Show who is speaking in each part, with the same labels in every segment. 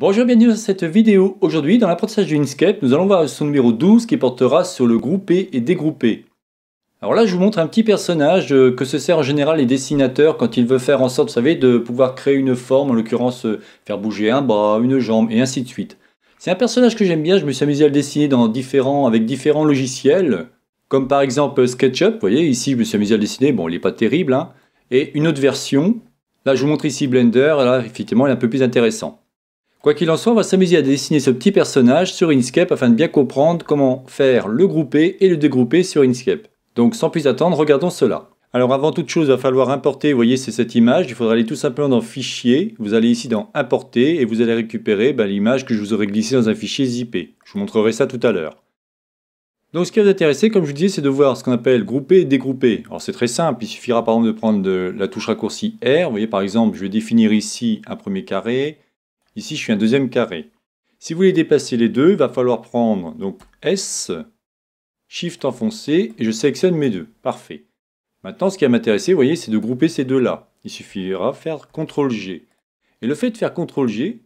Speaker 1: Bonjour, et bienvenue dans cette vidéo. Aujourd'hui, dans l'apprentissage du Inkscape, nous allons voir son numéro 12 qui portera sur le grouper e et dégrouper. Alors là, je vous montre un petit personnage euh, que se sert en général les dessinateurs quand ils veulent faire en sorte, vous savez, de pouvoir créer une forme, en l'occurrence euh, faire bouger un bras, une jambe et ainsi de suite. C'est un personnage que j'aime bien, je me suis amusé à le dessiner avec différents logiciels, comme par exemple SketchUp, vous voyez, ici je me suis amusé à le dessiner, bon, il n'est pas terrible, hein. et une autre version, là je vous montre ici Blender, là effectivement il est un peu plus intéressant. Quoi qu'il en soit, on va s'amuser à dessiner ce petit personnage sur Inkscape afin de bien comprendre comment faire le grouper et le dégrouper sur Inkscape. Donc sans plus attendre, regardons cela. Alors avant toute chose, il va falloir importer, vous voyez c'est cette image, il faudra aller tout simplement dans Fichier, vous allez ici dans Importer et vous allez récupérer bah, l'image que je vous aurais glissée dans un fichier zip. Je vous montrerai ça tout à l'heure. Donc ce qui va vous intéresser, comme je vous disais, c'est de voir ce qu'on appelle grouper et dégrouper. Alors c'est très simple, il suffira par exemple de prendre la touche raccourci R, vous voyez par exemple je vais définir ici un premier carré, Ici, je suis un deuxième carré. Si vous voulez déplacer les deux, il va falloir prendre donc S, Shift enfoncé, et je sélectionne mes deux. Parfait. Maintenant, ce qui va m'intéresser, vous voyez, c'est de grouper ces deux-là. Il suffira de faire CTRL-G. Et le fait de faire CTRL-G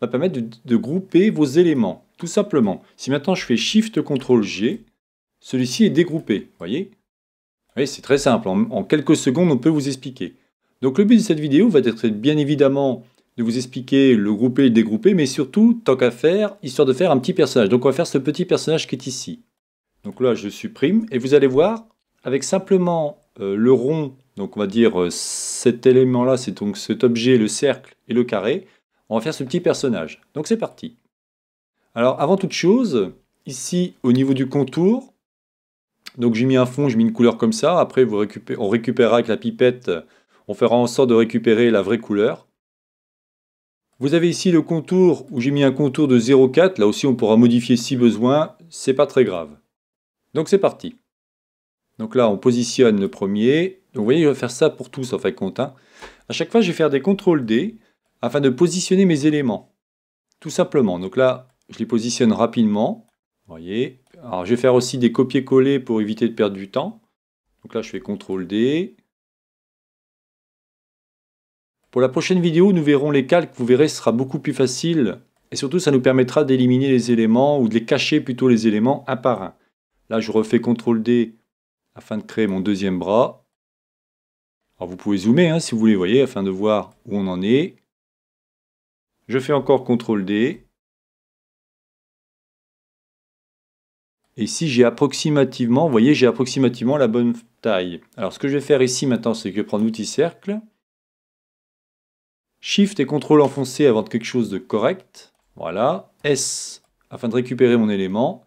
Speaker 1: va permettre de, grouper vos éléments, tout simplement. Si maintenant je fais Shift-CTRL-G, celui-ci est dégroupé, vous voyez voyez, c'est très simple, en, en quelques secondes, on peut vous expliquer. Donc le but de cette vidéo va être bien évidemment de vous expliquer le grouper et le dégrouper, mais surtout, tant qu'à faire, histoire de faire un petit personnage. Donc on va faire ce petit personnage qui est ici. Donc là, je supprime, et vous allez voir, avec simplement euh, le rond, donc on va dire euh, cet élément-là, c'est donc cet objet, le cercle et le carré, on va faire ce petit personnage. Donc c'est parti. Alors avant toute chose, ici au niveau du contour, donc j'ai mis un fond, j'ai mis une couleur comme ça, après vous récupérez, on récupérera avec la pipette, on fera en sorte de récupérer la vraie couleur. Vous avez ici le contour où j'ai mis un contour de 0,4. Là aussi, on pourra modifier si besoin. C'est pas très grave. Donc c'est parti. Donc là, on positionne le premier. Donc vous voyez, je vais faire ça pour tous en fait compte. Hein. À chaque fois, je vais faire des CTRL D afin de positionner mes éléments. Tout simplement. Donc là, je les positionne rapidement. Vous voyez. Alors je vais faire aussi des copier-coller pour éviter de perdre du temps. Donc là, je fais CTRL D. Pour la prochaine vidéo, nous verrons les calques, vous verrez, ce sera beaucoup plus facile et surtout ça nous permettra d'éliminer les éléments ou de les cacher plutôt les éléments un par un. Là, je refais CTRL D afin de créer mon deuxième bras.
Speaker 2: Alors vous pouvez zoomer hein, si vous voulez, voyez, afin de voir où on en est. Je fais encore CTRL D. Et ici,
Speaker 1: j'ai approximativement, vous voyez, j'ai approximativement la bonne taille. Alors, ce que je vais faire ici maintenant, c'est que je vais prendre l'outil cercle. Shift et CTRL enfoncé avant de quelque chose de correct. Voilà. S afin de récupérer mon élément.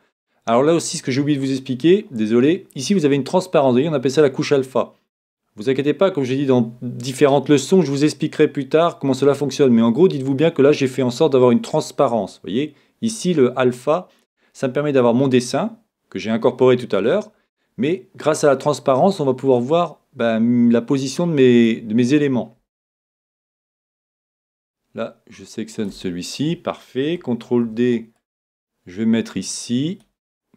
Speaker 1: Alors là aussi, ce que j'ai oublié de vous expliquer, désolé, ici vous avez une transparence, on appelle ça la couche alpha. Vous inquiétez pas, comme j'ai dit dans différentes leçons, je vous expliquerai plus tard comment cela fonctionne. Mais en gros, dites-vous bien que là, j'ai fait en sorte d'avoir une transparence. Vous voyez, ici, le alpha, ça me permet d'avoir mon dessin, que j'ai incorporé tout à l'heure. Mais grâce à la transparence, on va pouvoir voir ben, la position de mes éléments. Là, je sélectionne celui-ci. Parfait. CTRL D, je vais mettre ici.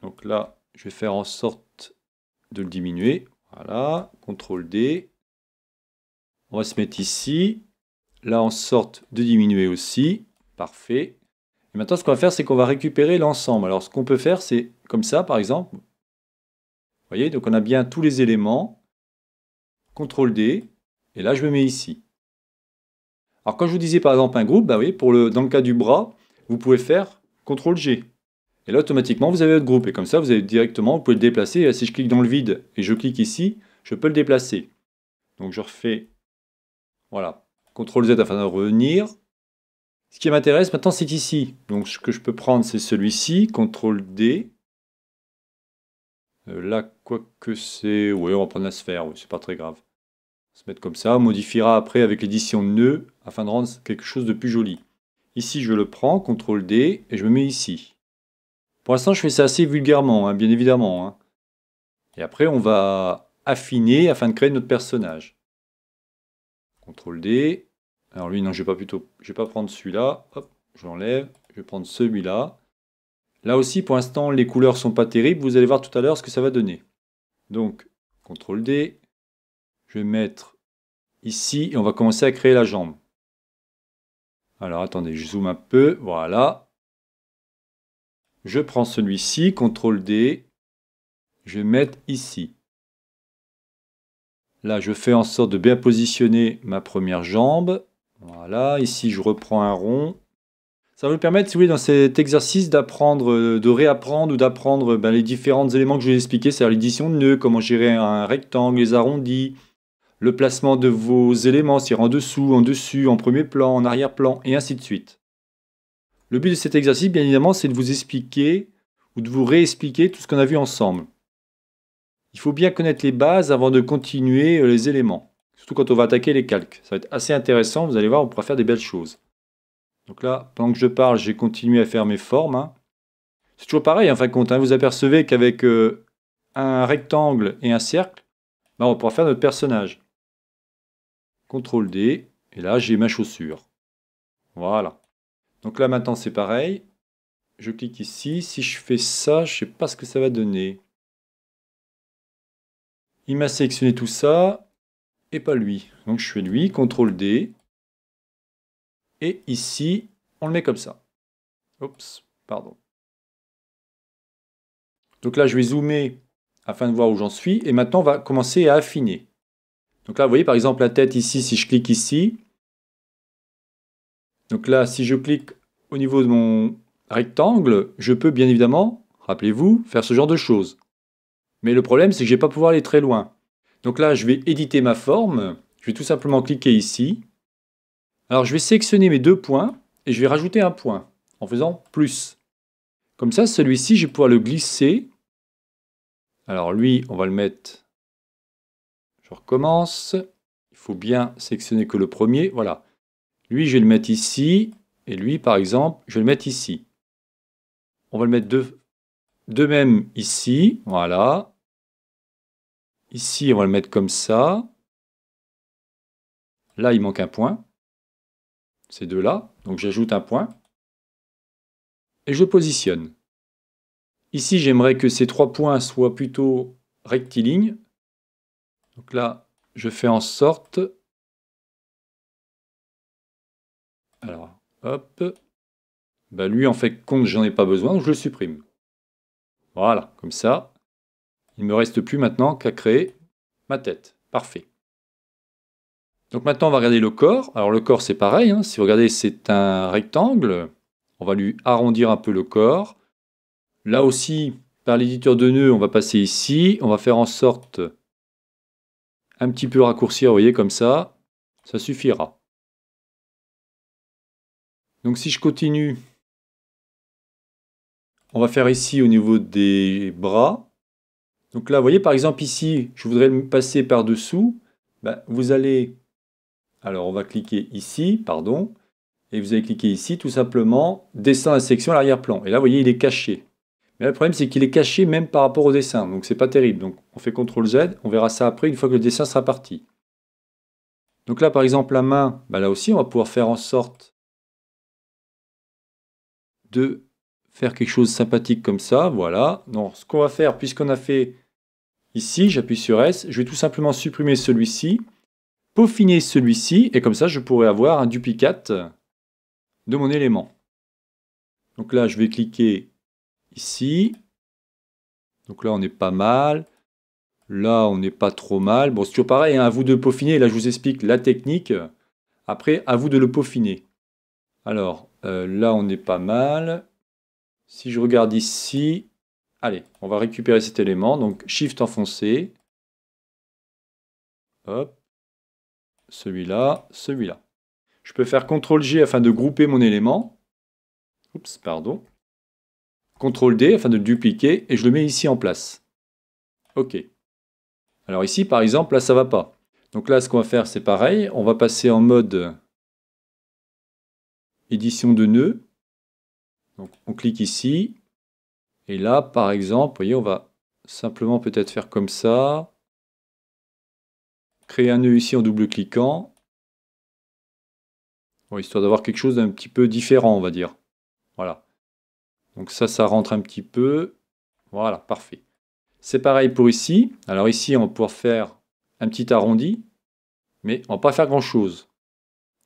Speaker 1: Donc là, je vais faire en sorte de le diminuer. Voilà. CTRL D. On va se mettre ici. Là, en sorte de diminuer aussi. Parfait. Et maintenant, ce qu'on va faire, c'est qu'on va récupérer l'ensemble. Alors, ce qu'on peut faire, c'est comme ça, par exemple. Vous voyez, donc on a bien tous les éléments. CTRL D. Et là, je me mets ici. Alors quand je vous disais par exemple un groupe, bah oui, pour dans le cas du bras, vous pouvez faire CTRL G. Et là automatiquement vous avez votre groupe. Et comme ça vous avez directement, vous pouvez le déplacer. Et si je clique dans le vide et je clique ici, je peux le déplacer. Donc je refais voilà, CTRL Z afin de revenir. Ce qui m'intéresse maintenant c'est ici. Donc ce que je peux prendre c'est celui-ci, CTRL D. Euh, là quoi que c'est... Oui, on va prendre la sphère, oui, c'est pas très grave se mettre comme ça. On modifiera après avec l'édition nœud afin de rendre quelque chose de plus joli. Ici, je le prends, CTRL D, et je me mets ici. Pour l'instant, je fais ça assez vulgairement, hein, bien évidemment. Hein. Et après, on va affiner afin de créer notre personnage. CTRL D. Alors lui, non, je ne vais pas plutôt, je vais pas prendre celui-là. Hop, je l'enlève. Je vais prendre celui-là. Là aussi, pour l'instant, les couleurs sont pas terribles. Vous allez voir tout à l'heure ce que ça va donner. Donc, CTRL D, je vais mettre ici et on va commencer à créer la jambe. Alors attendez, je zoome un peu, voilà. Je prends celui-ci, CTRL D, je vais mettre ici. Là, je fais en sorte de bien positionner ma première jambe. Voilà, ici je reprends un rond. Ça va vous permettre, si vous voulez, dans cet exercice d'apprendre, de réapprendre ou d'apprendre ben, les différents éléments que je vous ai expliqués, c'est-à-dire l'édition de nœuds, comment gérer un rectangle, les arrondis, le placement de vos éléments, c'est-à-dire en dessous, en dessus, en premier plan, en arrière-plan, et ainsi de suite. Le but de cet exercice, bien évidemment, c'est de vous expliquer ou de vous réexpliquer tout ce qu'on a vu ensemble. Il faut bien connaître les bases avant de continuer euh, les éléments, surtout quand on va attaquer les calques. Ça va être assez intéressant, vous allez voir, on pourra faire des belles choses. Donc là, pendant que je parle, j'ai continué à faire mes formes. Hein. C'est toujours pareil, en fin de compte, hein. vous apercevez qu'avec euh, un rectangle et un cercle, ben, on pourra faire notre personnage. CTRL D, et là j'ai ma chaussure. Voilà. Donc là maintenant c'est pareil. Je clique ici. Si je fais ça, je ne sais pas ce que ça va donner.
Speaker 2: Il m'a sélectionné tout ça et pas lui. Donc je fais lui, CTRL D. Et ici, on le met comme ça. Oups, pardon. Donc là, je vais
Speaker 1: zoomer afin de voir où j'en suis. Et maintenant, on va commencer à affiner. Donc là, vous voyez par exemple la tête ici, si je clique ici. Donc là, si je clique au niveau de mon rectangle, je peux bien évidemment, rappelez-vous, faire ce genre de choses. Mais le problème, c'est que je ne vais pas pouvoir aller très loin. Donc là, je vais éditer ma forme. Je vais tout simplement cliquer ici. Alors, je vais sélectionner mes deux points et je vais rajouter un point en faisant plus. Comme ça, celui-ci, je vais pouvoir le glisser. Alors lui, on va le mettre je recommence. Il faut bien sélectionner que le premier. Voilà. Lui, je vais le mettre ici. Et lui, par exemple, je vais le mettre ici. On va le mettre de, de même ici.
Speaker 2: Voilà. Ici, on va le mettre comme ça. Là, il manque un point. Ces deux-là. Donc, j'ajoute un point. Et je positionne. Ici, j'aimerais que ces trois points soient plutôt rectilignes. Donc là, je fais en sorte. Alors, hop. Bah lui, en fait, compte, j'en ai pas besoin, donc je le supprime. Voilà, comme ça.
Speaker 1: Il ne me reste plus maintenant qu'à créer ma tête. Parfait. Donc maintenant, on va regarder le corps. Alors le corps, c'est pareil. Hein. Si vous regardez, c'est un rectangle. On va lui arrondir un peu le corps. Là aussi, par l'éditeur de nœuds, on va passer ici. On va faire en sorte un petit peu raccourcir, vous voyez, comme
Speaker 2: ça, ça suffira. Donc si je continue, on va faire ici au niveau des bras.
Speaker 1: Donc là, vous voyez, par exemple, ici, je voudrais passer par-dessous. Ben, vous allez, alors on va cliquer ici, pardon, et vous allez cliquer ici, tout simplement, dessin la section à l'arrière-plan. Et là, vous voyez, il est caché. Mais le problème, c'est qu'il est caché même par rapport au dessin, donc c'est pas terrible. Donc on fait CTRL Z, on verra ça après une fois que le dessin sera parti. Donc là, par exemple, la main, bah là aussi, on va pouvoir faire en sorte de faire quelque chose de sympathique comme ça, voilà. Donc ce qu'on va faire, puisqu'on a fait ici, j'appuie sur S, je vais tout simplement supprimer celui-ci, peaufiner celui-ci, et comme ça, je pourrai avoir un duplicate de mon élément. Donc là, je vais cliquer ici. Donc là, on est pas mal. Là, on n'est pas trop mal. Bon, c'est toujours pareil, hein, à vous de peaufiner. Là, je vous explique la technique. Après, à vous de le peaufiner. Alors, euh, là, on est pas mal. Si je regarde ici, allez, on va récupérer cet élément. Donc, Shift enfoncé. Celui-là, celui-là. Je peux faire CTRL-G afin de grouper mon élément. Oups, pardon. CTRL D afin de dupliquer et je le mets ici en place. OK. Alors ici, par exemple, là, ça va pas. Donc là, ce qu'on va faire, c'est pareil. On va passer en mode édition de nœud. Donc on clique ici. Et là, par exemple, vous voyez, on va simplement peut-être faire comme ça. Créer un nœud ici en double-cliquant. Bon, histoire d'avoir quelque chose d'un petit peu différent, on va dire. Voilà. Donc ça, ça rentre un petit peu. Voilà, parfait. C'est pareil pour ici. Alors ici, on va pouvoir faire un petit arrondi, mais on ne va pas faire grand-chose.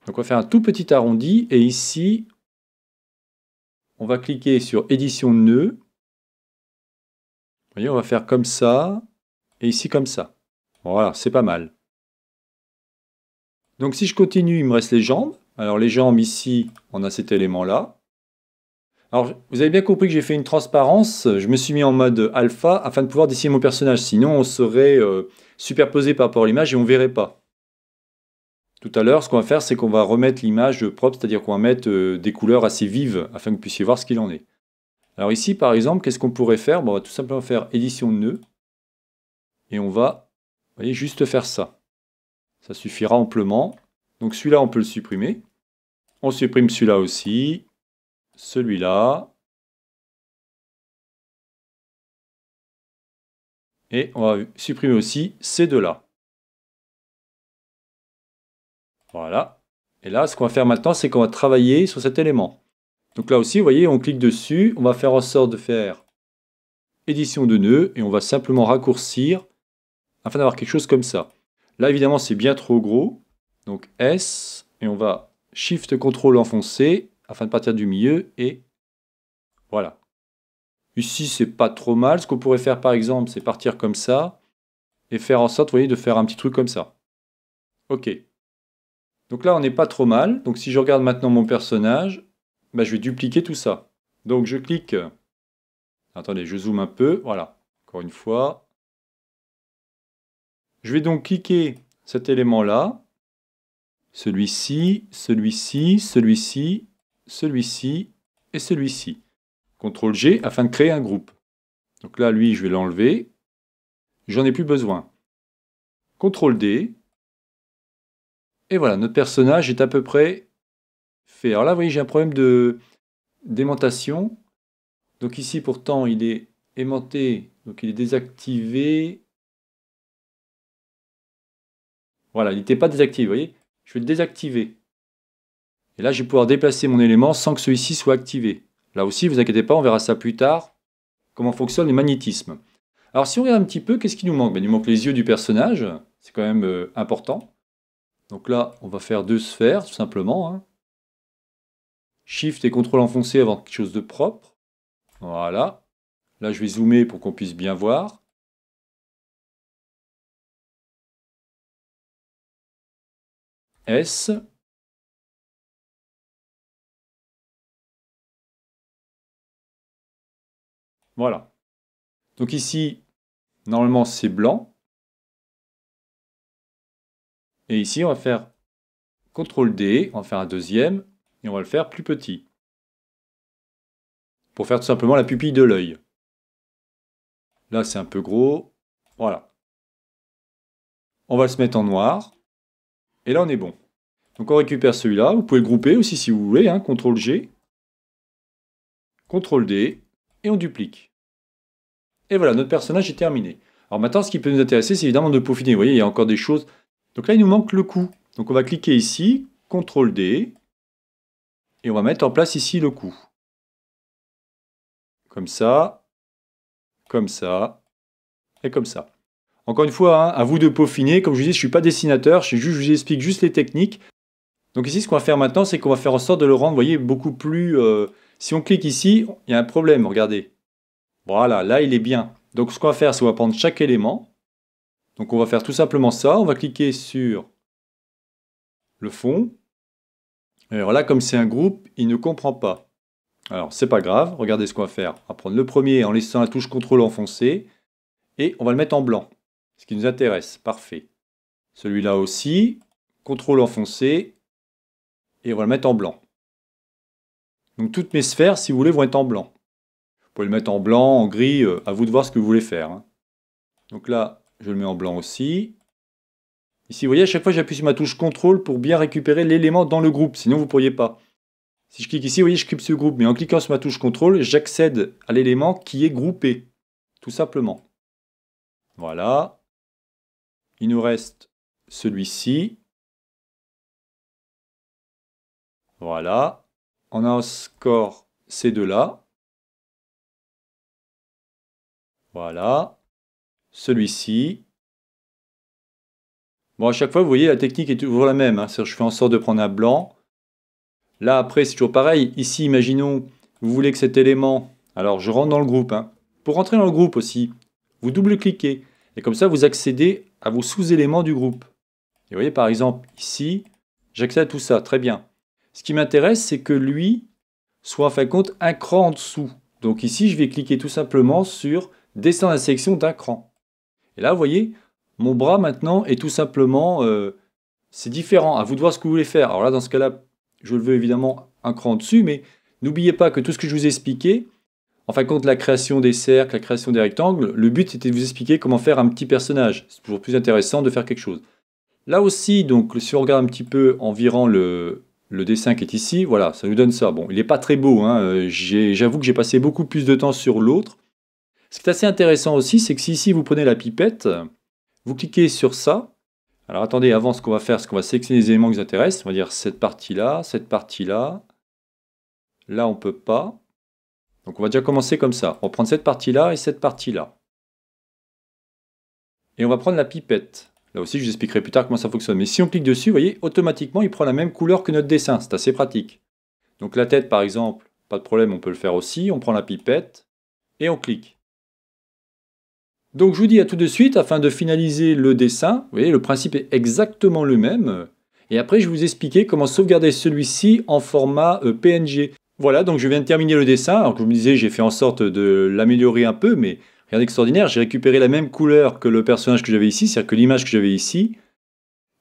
Speaker 1: Donc on va faire un tout petit arrondi, et ici,
Speaker 2: on va cliquer sur édition nœud. Vous voyez, on va faire comme ça, et ici comme ça. Voilà, c'est pas mal.
Speaker 1: Donc si je continue, il me reste les jambes. Alors les jambes ici, on a cet élément-là. Alors, vous avez bien compris que j'ai fait une transparence. Je me suis mis en mode alpha afin de pouvoir dessiner mon personnage. Sinon, on serait euh, superposé par rapport à l'image et on ne verrait pas. Tout à l'heure, ce qu'on va faire, c'est qu'on va remettre l'image propre, c'est-à-dire qu'on va mettre euh, des couleurs assez vives afin que vous puissiez voir ce qu'il en est. Alors ici, par exemple, qu'est-ce qu'on pourrait faire On va tout simplement faire édition de nœud. Et on va, voyez, juste faire ça. Ça suffira
Speaker 2: amplement. Donc celui-là, on peut le supprimer. On supprime celui-là aussi celui-là. Et on va supprimer aussi ces deux-là.
Speaker 1: Voilà. Et là, ce qu'on va faire maintenant, c'est qu'on va travailler sur cet élément. Donc là aussi, vous voyez, on clique dessus, on va faire en sorte de faire édition de nœud et on va simplement raccourcir afin d'avoir quelque chose comme ça. Là, évidemment, c'est bien trop gros. Donc S, et on va shift ctrl enfoncé, afin de partir du milieu et voilà. Ici, c'est pas trop mal. Ce qu'on pourrait faire par exemple, c'est partir comme ça et faire en sorte, vous voyez, de faire un petit truc comme ça. Ok. Donc là, on n'est pas trop mal. Donc si je regarde maintenant mon personnage, bah, je vais dupliquer tout ça. Donc je clique. Attendez, je zoome un peu. Voilà. Encore une fois. Je vais donc cliquer cet élément-là, celui-ci, celui-ci, celui-ci celui-ci et celui-ci. CTRL G afin de créer un groupe. Donc là, lui, je vais l'enlever. J'en ai plus besoin. CTRL D. Et voilà, notre personnage est à peu près fait. Alors là, vous voyez, j'ai un problème de d'aimantation. Donc ici, pourtant, il est aimanté, donc il est désactivé. Voilà, il n'était pas désactivé, vous voyez Je vais le désactiver. Et là, je vais pouvoir déplacer mon élément sans que celui-ci soit activé. Là aussi, vous inquiétez pas, on verra ça plus tard, comment fonctionnent les magnétismes. Alors si on regarde un petit peu, qu'est-ce qui nous manque ben, Il nous manque les yeux du personnage, c'est quand même euh, important. Donc là, on va faire deux sphères, tout simplement. Hein. Shift et contrôle
Speaker 2: enfoncé avant quelque chose de propre. Voilà. Là, je vais zoomer pour qu'on puisse bien voir. S, Voilà. Donc ici, normalement, c'est blanc. Et ici, on va faire CTRL D, on va faire un deuxième, et on va le faire plus petit. Pour faire tout simplement la pupille de l'œil. Là, c'est un peu gros. Voilà. On va se mettre en noir.
Speaker 1: Et là, on est bon. Donc on récupère celui-là. Vous pouvez le grouper aussi si vous voulez. Hein, CTRL G. CTRL D. Et on duplique. Et voilà, notre personnage est terminé. Alors maintenant, ce qui peut nous intéresser, c'est évidemment de peaufiner. Vous voyez, il y a encore des choses. Donc là, il nous manque le coup. Donc on va cliquer ici, CTRL D, et on va mettre en place ici le coup. Comme ça, comme ça, et comme ça. Encore une fois, hein, à vous de peaufiner. Comme je vous dis, je ne suis pas dessinateur, je, je vous explique juste les techniques. Donc ici, ce qu'on va faire maintenant, c'est qu'on va faire en sorte de le rendre, vous voyez, beaucoup plus... Euh, si on clique ici, il y a un problème, regardez. Voilà, là il est bien. Donc ce qu'on va faire, c'est qu'on va prendre chaque élément. Donc on va faire tout simplement ça. On va cliquer sur le fond. Alors là, comme c'est un groupe, il ne comprend pas. Alors c'est pas grave, regardez ce qu'on va faire. On va prendre le premier en laissant la touche CTRL enfoncée. Et on va le mettre en blanc, ce qui nous intéresse. Parfait. Celui-là aussi, CTRL enfoncé. Et on va le mettre en blanc. Donc toutes mes sphères, si vous voulez, vont être en blanc pouvez le mettre en blanc, en gris, euh, à vous de voir ce que vous voulez faire. Hein. Donc là, je le mets en blanc aussi. Ici, vous voyez, à chaque fois, j'appuie sur ma touche CTRL pour bien récupérer l'élément dans le groupe, sinon vous ne pourriez pas. Si je clique ici, vous voyez, je clique sur groupe, mais en cliquant sur ma touche CTRL, j'accède à l'élément qui est groupé, tout simplement.
Speaker 2: Voilà. Il nous reste celui-ci. Voilà. On a un score ces deux-là. Voilà. Celui-ci. Bon, à chaque fois, vous voyez, la technique est
Speaker 1: toujours la même. Hein. je fais en sorte de prendre un blanc. Là, après, c'est toujours pareil. Ici, imaginons, vous voulez que cet élément... Alors, je rentre dans le groupe. Hein. Pour rentrer dans le groupe aussi, vous double-cliquez. Et comme ça, vous accédez à vos sous-éléments du groupe. Et vous voyez, par exemple, ici, j'accède à tout ça. Très bien. Ce qui m'intéresse, c'est que lui soit, en fin de compte, un cran en dessous. Donc ici, je vais cliquer tout simplement sur descendre la sélection d'un cran. Et là, vous voyez, mon bras maintenant est tout simplement... Euh, c'est différent, à vous de voir ce que vous voulez faire. Alors là, dans ce cas-là, je le veux évidemment un cran dessus, mais n'oubliez pas que tout ce que je vous ai expliqué, en fin de compte, la création des cercles, la création des rectangles, le but était de vous expliquer comment faire un petit personnage. C'est toujours plus intéressant de faire quelque chose. Là aussi, donc, si on regarde un petit peu environ le, dessin qui est ici, voilà, ça nous donne ça. Bon, il n'est pas très beau, hein. euh, j'avoue que j'ai passé beaucoup plus de temps sur l'autre, ce qui est assez intéressant aussi, c'est que si ici vous prenez la pipette, vous cliquez sur ça. Alors attendez, avant ce qu'on va faire, c'est qu'on va sélectionner les éléments qui nous intéressent. On va dire cette partie-là, cette partie-là. Là, on ne peut pas. Donc on va déjà commencer comme ça. On va prendre cette partie-là et cette partie-là. Et on va prendre la pipette. Là aussi, je vous expliquerai plus tard comment ça fonctionne. Mais si on clique dessus, vous voyez, automatiquement, il prend la même couleur que notre dessin. C'est assez pratique. Donc la tête, par exemple, pas de problème, on peut le faire aussi. On prend la pipette et on clique. Donc je vous dis à tout de suite afin de finaliser le dessin. Vous voyez, le principe est exactement le même. Et après, je vais vous expliquer comment sauvegarder celui-ci en format euh, PNG. Voilà, donc je viens de terminer le dessin. Alors que je me disais, j'ai fait en sorte de l'améliorer un peu, mais rien d'extraordinaire. J'ai récupéré la même couleur que le personnage que j'avais ici, c'est-à-dire que l'image que j'avais ici.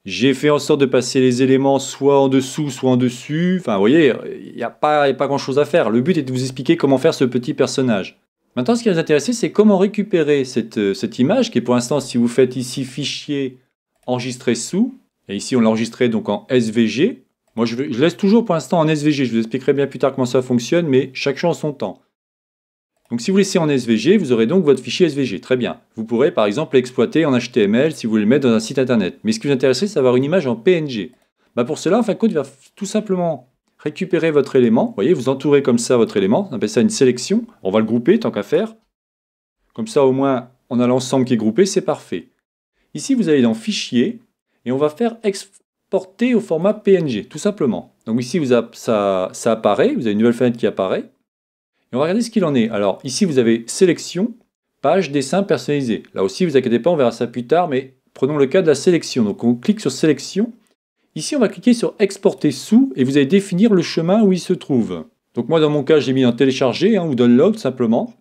Speaker 1: J'ai fait en sorte de passer les éléments soit en dessous, soit en dessus. Enfin, vous voyez, il n'y a pas grand-chose à faire. Le but est de vous expliquer comment faire ce petit personnage. Maintenant, ce qui va vous intéresser, c'est comment récupérer cette, euh, image qui, pour l'instant, si vous faites ici fichier enregistrer sous, et ici on l'a enregistré donc en SVG. Moi, je, laisse toujours pour l'instant en SVG. Je vous expliquerai bien plus tard comment ça fonctionne, mais chaque chose en son temps. Donc, si vous laissez en SVG, vous aurez donc votre fichier SVG. Très bien. Vous pourrez, par exemple, l'exploiter en HTML si vous voulez le mettre dans un site internet. Mais ce qui vous intéresse, c'est d'avoir une image en PNG. Bah pour cela, en fin de va tout simplement récupérez votre élément, vous voyez, vous entourez comme ça votre élément, on appelle ça une sélection, on va le grouper tant qu'à faire. Comme ça au moins on a l'ensemble qui est groupé, c'est parfait. Ici vous allez dans Fichier et on va faire exporter au format PNG, tout simplement. Donc ici ça, ça apparaît, vous avez une nouvelle fenêtre qui apparaît. Et on va regarder ce qu'il en est. Alors ici vous avez Sélection, Page, Dessin personnalisé. Là aussi vous inquiétez pas, on verra ça plus tard, mais prenons le cas de la sélection. Donc on clique sur Sélection Ici, on va cliquer sur Exporter sous et vous allez définir le chemin où il se trouve. Donc moi, dans mon cas, j'ai mis un télécharger hein, ou download simplement.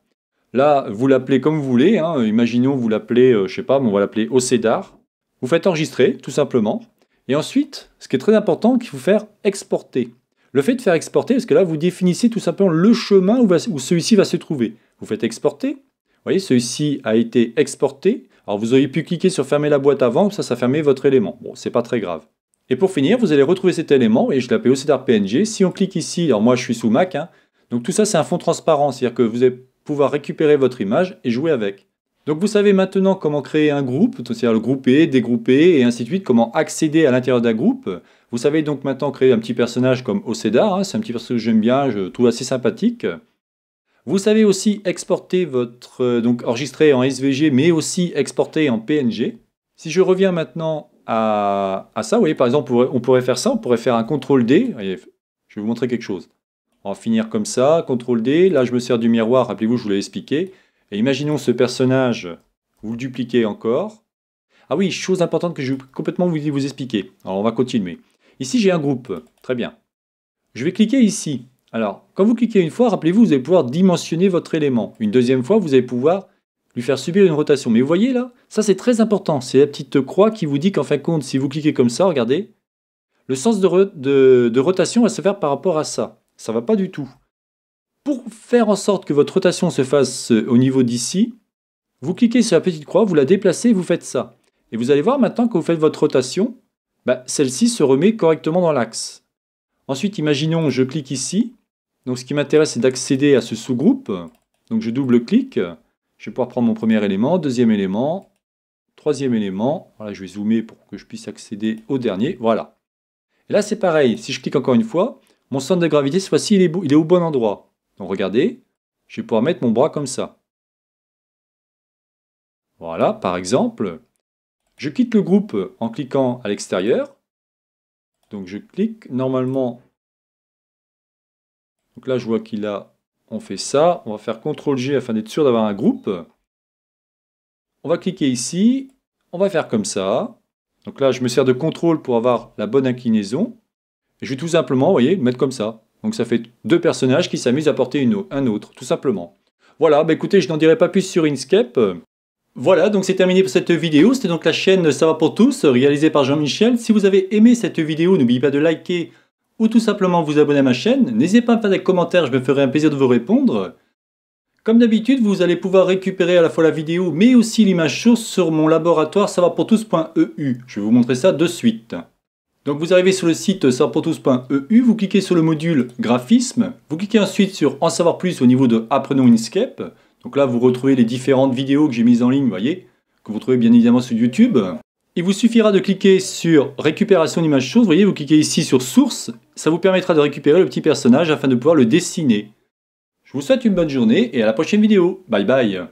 Speaker 1: Là, vous l'appelez comme vous voulez. Hein. Imaginons, vous l'appelez, je euh, je sais pas, mais on va l'appeler OCDAR. Vous faites enregistrer, tout simplement. Et ensuite, ce qui est très important, qu'il faut faire exporter. Le fait de faire exporter, parce que là, vous définissez tout simplement le chemin où, celui-ci va se trouver. Vous faites exporter. Vous voyez, celui-ci a été exporté. Alors, vous auriez pu cliquer sur fermer la boîte avant, ça, ça fermait votre élément. Bon, ce n'est pas très grave. Et pour finir, vous allez retrouver cet élément, et je l'appelle aussi PNG. Si on clique ici, alors moi je suis sous Mac, hein. donc tout ça c'est un fond transparent, c'est-à-dire que vous allez pouvoir récupérer votre image et jouer avec. Donc vous savez maintenant comment créer un groupe, c'est-à-dire le grouper, dégrouper et ainsi de suite, comment accéder à l'intérieur d'un groupe. Vous savez donc maintenant créer un petit personnage comme Ocedar, hein, c'est un petit personnage que j'aime bien, je trouve assez sympathique. Vous savez aussi exporter votre, euh, donc enregistrer en SVG, mais aussi exporter en PNG. Si je reviens maintenant à, ça. Vous voyez, par exemple, on pourrait, faire ça, on pourrait faire un CTRL D. je vais vous montrer quelque chose. On va finir comme ça, CTRL D. Là, je me sers du miroir, rappelez-vous, je vous l'ai expliqué. Et imaginons ce personnage, vous le dupliquez encore. Ah oui, chose importante que je vais complètement vous, vous expliquer. Alors, on va continuer. Ici, j'ai un groupe. Très bien. Je vais cliquer ici. Alors, quand vous cliquez une fois, rappelez-vous, vous allez pouvoir dimensionner votre élément. Une deuxième fois, vous allez pouvoir lui faire subir une rotation. Mais vous voyez là, ça c'est très important. C'est la petite croix qui vous dit qu'en fin de compte, si vous cliquez comme ça, regardez, le sens de, rotation va se faire par rapport à ça. Ça va pas du tout. Pour faire en sorte que votre rotation se fasse euh, au niveau d'ici, vous cliquez sur la petite croix, vous la déplacez vous faites ça. Et vous allez voir maintenant que vous faites votre rotation, bah, celle-ci se remet correctement dans l'axe. Ensuite, imaginons, je clique ici. Donc ce qui m'intéresse, c'est d'accéder à ce sous-groupe. Donc je double-clique. Je vais pouvoir prendre mon premier élément, deuxième élément, troisième élément. Voilà, je vais zoomer pour que je puisse accéder au dernier. Voilà. Et là, c'est pareil. Si je clique encore une fois, mon centre de gravité, cette fois-ci, il, il est au bon endroit. Donc regardez, je vais pouvoir mettre mon bras comme ça. Voilà, par exemple, je quitte le groupe en cliquant à l'extérieur. Donc je clique, normalement, donc là je vois qu'il a on fait ça, on va faire CTRL-G afin d'être sûr d'avoir un groupe. On va cliquer ici, on va faire comme ça. Donc là, je me sers de CTRL pour avoir la bonne inclinaison. Et je vais tout simplement, vous voyez, mettre comme ça. Donc ça fait deux personnages qui s'amusent à porter une un autre, tout simplement. Voilà, bah écoutez, je n'en dirai pas plus sur Inkscape. Voilà, donc c'est terminé pour cette vidéo. C'était donc la chaîne Ça va pour tous, réalisée par Jean-Michel. Si vous avez aimé cette vidéo, n'oubliez pas de liker, ou tout simplement vous abonner à ma chaîne. N'hésitez pas à me faire des commentaires, je me ferai un plaisir de vous répondre. Comme d'habitude, vous allez pouvoir récupérer à la fois la vidéo, mais aussi l'image source sur mon laboratoire savoirpourtous.eu Je vais vous montrer ça de suite. Donc vous arrivez sur le site savoirpourtous.eu, vous cliquez sur le module graphisme, vous cliquez ensuite sur en savoir plus au niveau de Apprenons Inkscape. Donc là, vous retrouvez les différentes vidéos que j'ai mises en ligne, voyez, que vous trouvez bien évidemment sur YouTube. Il vous suffira de cliquer sur récupération d'image source. Vous voyez, vous cliquez ici sur source. Ça vous permettra de récupérer le petit personnage afin de pouvoir le dessiner. Je vous souhaite une bonne journée et à la prochaine vidéo. Bye bye